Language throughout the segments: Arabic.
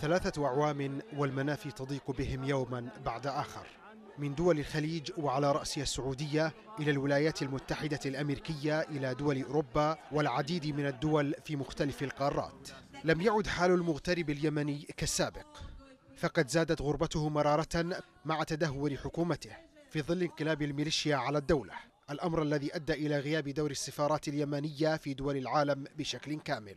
ثلاثة أعوام والمنافي تضيق بهم يوما بعد آخر من دول الخليج وعلى رأسها السعودية إلى الولايات المتحدة الأمريكية إلى دول أوروبا والعديد من الدول في مختلف القارات لم يعد حال المغترب اليمني كالسابق فقد زادت غربته مرارة مع تدهور حكومته في ظل انقلاب الميليشيا على الدولة الأمر الذي أدى إلى غياب دور السفارات اليمنية في دول العالم بشكل كامل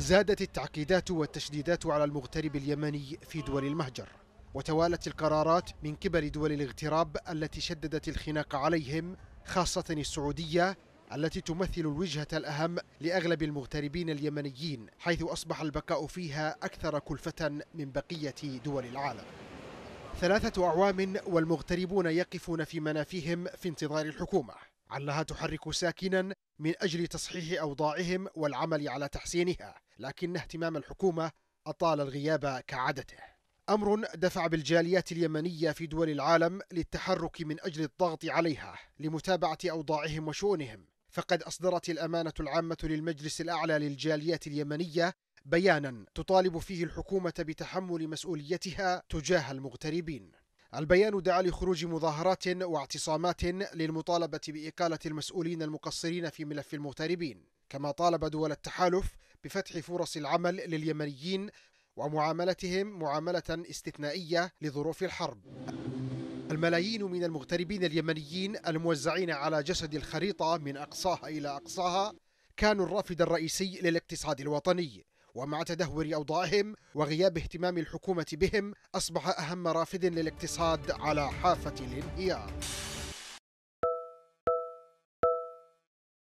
زادت التعقيدات والتشديدات على المغترب اليمني في دول المهجر وتوالت القرارات من قبل دول الاغتراب التي شددت الخناق عليهم خاصة السعودية التي تمثل الوجهة الأهم لأغلب المغتربين اليمنيين حيث أصبح البقاء فيها أكثر كلفة من بقية دول العالم ثلاثة أعوام والمغتربون يقفون في منافيهم في انتظار الحكومة علها تحرك ساكنا من أجل تصحيح أوضاعهم والعمل على تحسينها لكن اهتمام الحكومة أطال الغياب كعادته أمر دفع بالجاليات اليمنية في دول العالم للتحرك من أجل الضغط عليها لمتابعة أوضاعهم وشؤونهم فقد أصدرت الأمانة العامة للمجلس الأعلى للجاليات اليمنية بيانا تطالب فيه الحكومة بتحمل مسؤوليتها تجاه المغتربين البيان دعا لخروج مظاهرات واعتصامات للمطالبة بإقالة المسؤولين المقصرين في ملف المغتربين كما طالب دول التحالف بفتح فرص العمل لليمنيين ومعاملتهم معاملة استثنائية لظروف الحرب الملايين من المغتربين اليمنيين الموزعين على جسد الخريطة من أقصاها إلى أقصاها كانوا الرافد الرئيسي للاقتصاد الوطني ومع تدهور أوضاعهم وغياب اهتمام الحكومة بهم أصبح أهم رافد للاقتصاد على حافة الانهيار